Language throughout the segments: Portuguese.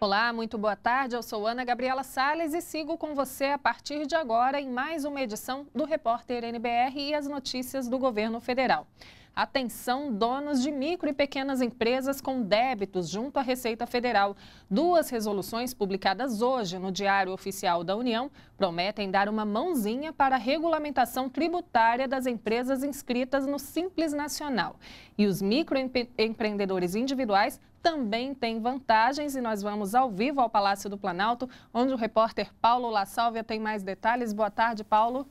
Olá, muito boa tarde. Eu sou Ana Gabriela Sales e sigo com você a partir de agora em mais uma edição do Repórter NBR e as notícias do governo federal. Atenção, donos de micro e pequenas empresas com débitos junto à Receita Federal. Duas resoluções publicadas hoje no Diário Oficial da União prometem dar uma mãozinha para a regulamentação tributária das empresas inscritas no Simples Nacional. E os microempreendedores individuais também têm vantagens e nós vamos ao vivo ao Palácio do Planalto, onde o repórter Paulo La Sálvia tem mais detalhes. Boa tarde, Paulo.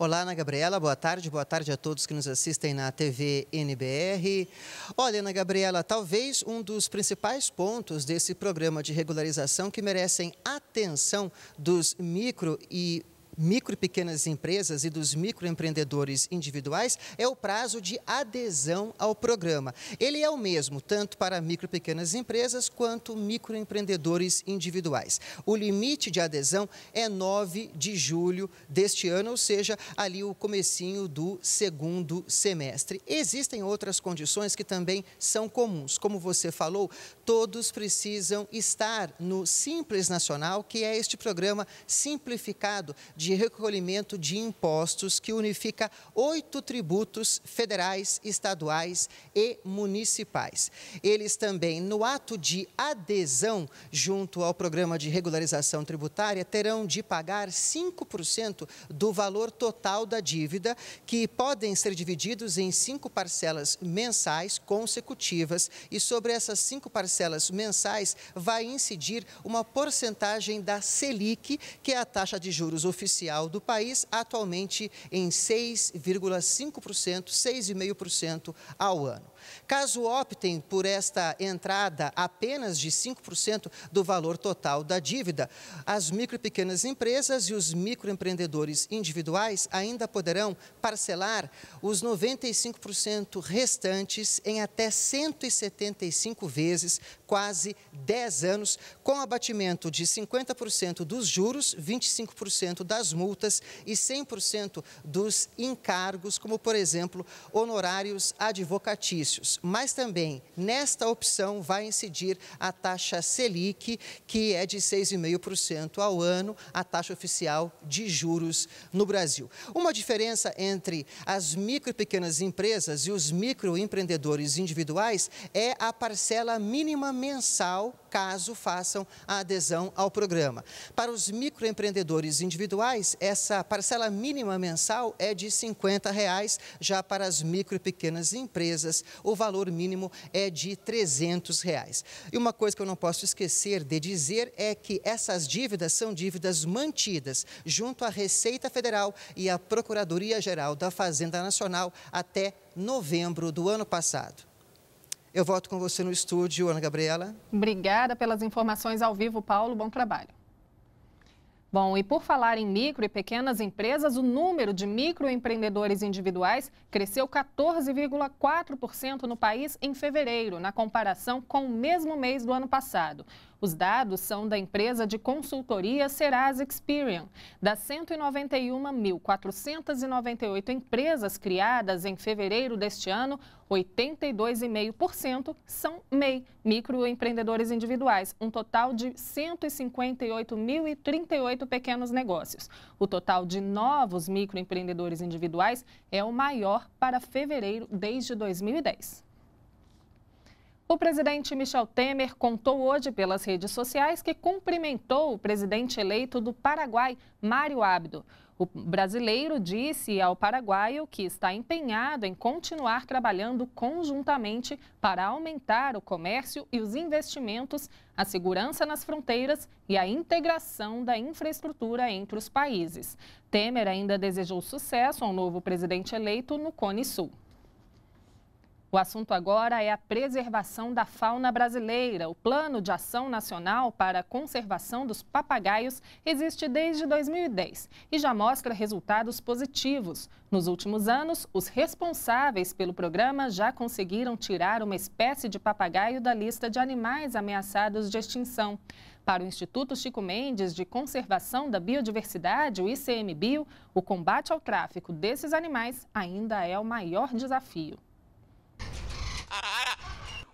Olá, Ana Gabriela, boa tarde. Boa tarde a todos que nos assistem na TV NBR. Olha, Ana Gabriela, talvez um dos principais pontos desse programa de regularização que merecem atenção dos micro e micro e pequenas empresas e dos microempreendedores individuais é o prazo de adesão ao programa. Ele é o mesmo tanto para micro e pequenas empresas quanto microempreendedores individuais. O limite de adesão é 9 de julho deste ano, ou seja, ali o comecinho do segundo semestre. Existem outras condições que também são comuns. Como você falou, todos precisam estar no Simples Nacional, que é este programa simplificado de de recolhimento de impostos que unifica oito tributos federais, estaduais e municipais. Eles também, no ato de adesão junto ao programa de regularização tributária, terão de pagar 5% do valor total da dívida, que podem ser divididos em cinco parcelas mensais consecutivas. E sobre essas cinco parcelas mensais vai incidir uma porcentagem da Selic, que é a taxa de juros oficial oficial do país, atualmente em 6,5%, 6,5% ao ano. Caso optem por esta entrada apenas de 5% do valor total da dívida, as micro e pequenas empresas e os microempreendedores individuais ainda poderão parcelar os 95% restantes em até 175 vezes, quase 10 anos, com abatimento de 50% dos juros, 25% das multas e 100% dos encargos, como, por exemplo, honorários advocatícios benefícios, mas também nesta opção vai incidir a taxa Selic, que é de 6,5% ao ano, a taxa oficial de juros no Brasil. Uma diferença entre as micro e pequenas empresas e os microempreendedores individuais é a parcela mínima mensal caso façam a adesão ao programa. Para os microempreendedores individuais, essa parcela mínima mensal é de R$ 50, reais, já para as micro e pequenas empresas, o valor mínimo é de 300 reais. E uma coisa que eu não posso esquecer de dizer é que essas dívidas são dívidas mantidas junto à Receita Federal e à Procuradoria-Geral da Fazenda Nacional até novembro do ano passado. Eu volto com você no estúdio, Ana Gabriela. Obrigada pelas informações ao vivo, Paulo. Bom trabalho. Bom, e por falar em micro e pequenas empresas, o número de microempreendedores individuais cresceu 14,4% no país em fevereiro, na comparação com o mesmo mês do ano passado. Os dados são da empresa de consultoria Serasa Experian. Das 191.498 empresas criadas em fevereiro deste ano, 82,5% são MEI, microempreendedores individuais, um total de 158.038 pequenos negócios. O total de novos microempreendedores individuais é o maior para fevereiro desde 2010. O presidente Michel Temer contou hoje pelas redes sociais que cumprimentou o presidente eleito do Paraguai, Mário Abdo. O brasileiro disse ao paraguaio que está empenhado em continuar trabalhando conjuntamente para aumentar o comércio e os investimentos, a segurança nas fronteiras e a integração da infraestrutura entre os países. Temer ainda desejou sucesso ao novo presidente eleito no Cone Sul. O assunto agora é a preservação da fauna brasileira. O Plano de Ação Nacional para a Conservação dos Papagaios existe desde 2010 e já mostra resultados positivos. Nos últimos anos, os responsáveis pelo programa já conseguiram tirar uma espécie de papagaio da lista de animais ameaçados de extinção. Para o Instituto Chico Mendes de Conservação da Biodiversidade, o ICMBio, o combate ao tráfico desses animais ainda é o maior desafio.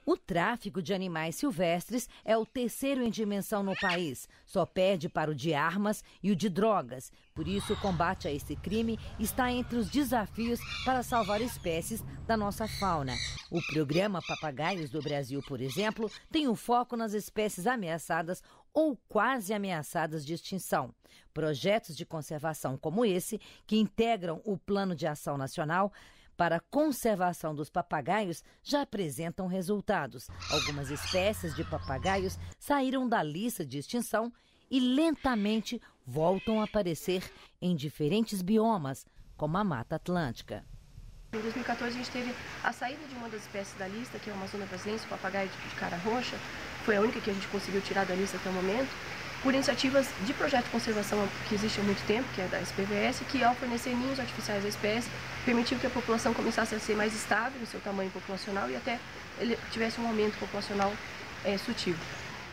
O tráfico de animais silvestres é o terceiro em dimensão no país, só perde para o de armas e o de drogas. Por isso, o combate a esse crime está entre os desafios para salvar espécies da nossa fauna. O programa Papagaios do Brasil, por exemplo, tem um foco nas espécies ameaçadas ou quase ameaçadas de extinção. Projetos de conservação como esse, que integram o Plano de Ação Nacional, para a conservação dos papagaios já apresentam resultados. Algumas espécies de papagaios saíram da lista de extinção e lentamente voltam a aparecer em diferentes biomas, como a Mata Atlântica. Em 2014, a gente teve a saída de uma das espécies da lista, que é o Amazonas Presença, o papagaio de cara roxa. Foi a única que a gente conseguiu tirar da lista até o momento por iniciativas de projeto de conservação que existe há muito tempo, que é da SPVS, que ao fornecer ninhos artificiais à espécie, permitiu que a população começasse a ser mais estável no seu tamanho populacional e até ele tivesse um aumento populacional é, sutil.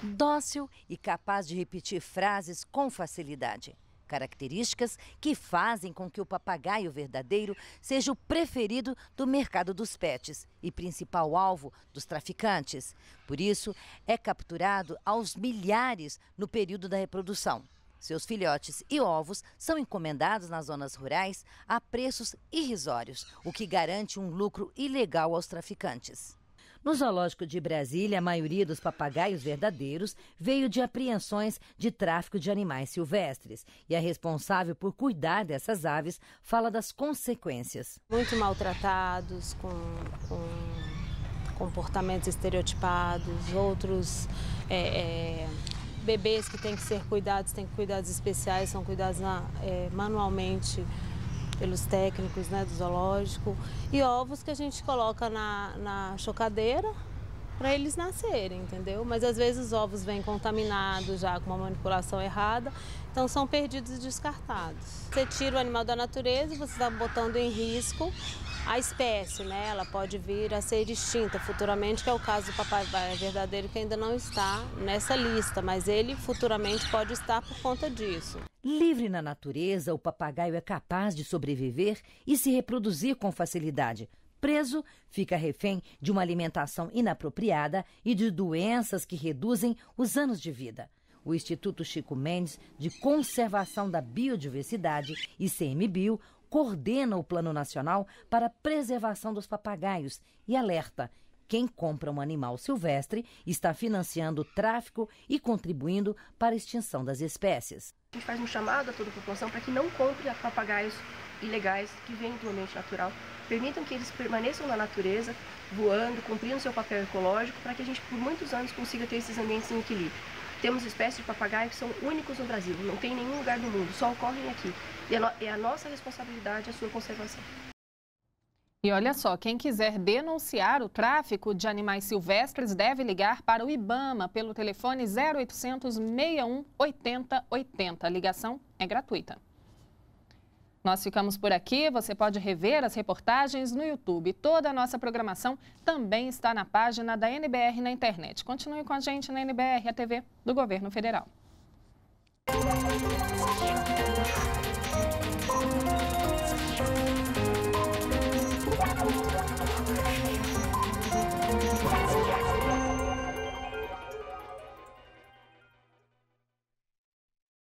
Dócil e capaz de repetir frases com facilidade características que fazem com que o papagaio verdadeiro seja o preferido do mercado dos pets e principal alvo dos traficantes. Por isso, é capturado aos milhares no período da reprodução. Seus filhotes e ovos são encomendados nas zonas rurais a preços irrisórios, o que garante um lucro ilegal aos traficantes. No zoológico de Brasília, a maioria dos papagaios verdadeiros veio de apreensões de tráfico de animais silvestres. E a responsável por cuidar dessas aves fala das consequências. Muito maltratados, com, com comportamentos estereotipados, outros. É, é, bebês que têm que ser cuidados, têm cuidados especiais, são cuidados na, é, manualmente pelos técnicos né, do zoológico, e ovos que a gente coloca na, na chocadeira para eles nascerem, entendeu? Mas às vezes os ovos vêm contaminados já com uma manipulação errada, então são perdidos e descartados. Você tira o animal da natureza, você está botando em risco a espécie, né? Ela pode vir a ser extinta futuramente, que é o caso do papagaio verdadeiro que ainda não está nessa lista, mas ele futuramente pode estar por conta disso. Livre na natureza, o papagaio é capaz de sobreviver e se reproduzir com facilidade. Preso, fica refém de uma alimentação inapropriada e de doenças que reduzem os anos de vida. O Instituto Chico Mendes de Conservação da Biodiversidade, ICMBio, coordena o Plano Nacional para a Preservação dos Papagaios e alerta quem compra um animal silvestre está financiando o tráfico e contribuindo para a extinção das espécies. A gente faz um chamado a toda a população para que não compre papagaios ilegais que vêm do ambiente natural. Permitam que eles permaneçam na natureza, voando, cumprindo seu papel ecológico, para que a gente, por muitos anos, consiga ter esses ambientes em equilíbrio. Temos espécies de papagaio que são únicos no Brasil, não tem em nenhum lugar do mundo, só ocorrem aqui. E é, é a nossa responsabilidade a sua conservação. E olha só, quem quiser denunciar o tráfico de animais silvestres deve ligar para o IBAMA pelo telefone 0800 61 80 80. A ligação é gratuita. Nós ficamos por aqui. Você pode rever as reportagens no YouTube. Toda a nossa programação também está na página da NBR na internet. Continue com a gente na NBR, a TV do Governo Federal. Música